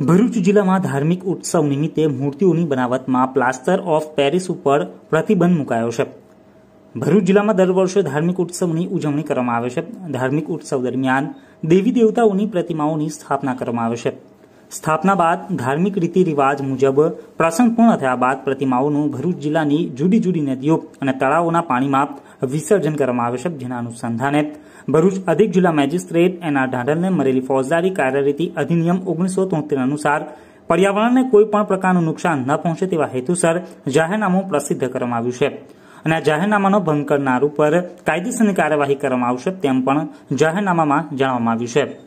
ભરૂચ જિલ્લામાં ધાર્મિક ઉત્સવ નિમિત્તે મૂર્તિઓની બનાવટમાં પ્લાસ્ટર ઓફ પેરિસ ઉપર પ્રતિબંધ મુકાયો છે ભરૂચ જિલ્લામાં દર વર્ષે ધાર્મિક ઉત્સવની ઉજવણી કરવામાં આવે છે ધાર્મિક ઉત્સવ દરમિયાન દેવી દેવતાઓની પ્રતિમાઓની સ્થાપના કરવામાં આવે છે સ્થાપના બાદ ધાર્મિક રીતિ રિવાજ મુજબ પ્રસંગ પૂર્ણ થયા બાદ પ્રતિમાઓનું ભરૂચ જિલ્લાની જુદી જુદી નદીઓ અને તળાવોના પાણીમાં વિસર્જન કરવામાં આવે છે જેના અનુસંધાને ભરૂચ અધિક જિલ્લા મેજિસ્ટ્રેટ એના ઢાંઢલને મળેલી ફોજદારી કાર્યરીતિ અધિનિયમ ઓગણીસો તોતેર અનુસાર પર્યાવરણને કોઈપણ પ્રકારનું નુકસાન ન પહોંચે તેવા હેતુસર જાહેરનામું પ્રસિદ્ધ કરવામાં આવ્યું છે અને આ જાહેરનામાનો ભંગ કરનાર ઉપર કાયદેસરની કાર્યવાહી કરવામાં આવશે તેમ પણ જાહેરનામામાં જણાવવામાં આવ્યું છે